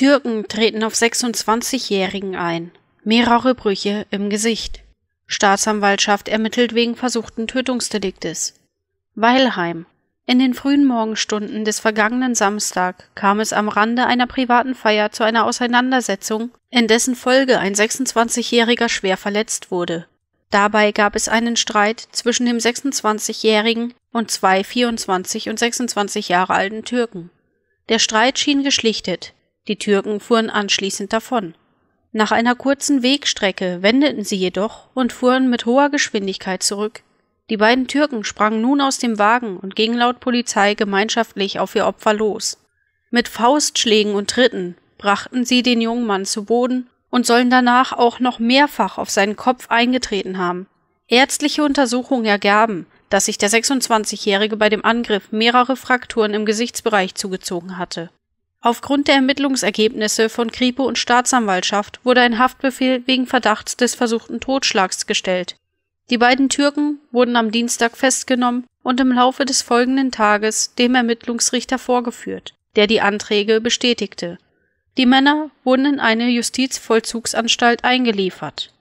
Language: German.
Türken treten auf 26-Jährigen ein. Mehrere Brüche im Gesicht. Staatsanwaltschaft ermittelt wegen versuchten Tötungsdeliktes. Weilheim. In den frühen Morgenstunden des vergangenen Samstag kam es am Rande einer privaten Feier zu einer Auseinandersetzung, in dessen Folge ein 26-Jähriger schwer verletzt wurde. Dabei gab es einen Streit zwischen dem 26-Jährigen und zwei 24 und 26 Jahre alten Türken. Der Streit schien geschlichtet, die Türken fuhren anschließend davon. Nach einer kurzen Wegstrecke wendeten sie jedoch und fuhren mit hoher Geschwindigkeit zurück. Die beiden Türken sprangen nun aus dem Wagen und gingen laut Polizei gemeinschaftlich auf ihr Opfer los. Mit Faustschlägen und Tritten brachten sie den jungen Mann zu Boden und sollen danach auch noch mehrfach auf seinen Kopf eingetreten haben. Ärztliche Untersuchungen ergaben, dass sich der 26-Jährige bei dem Angriff mehrere Frakturen im Gesichtsbereich zugezogen hatte. Aufgrund der Ermittlungsergebnisse von Kripo und Staatsanwaltschaft wurde ein Haftbefehl wegen Verdachts des versuchten Totschlags gestellt. Die beiden Türken wurden am Dienstag festgenommen und im Laufe des folgenden Tages dem Ermittlungsrichter vorgeführt, der die Anträge bestätigte. Die Männer wurden in eine Justizvollzugsanstalt eingeliefert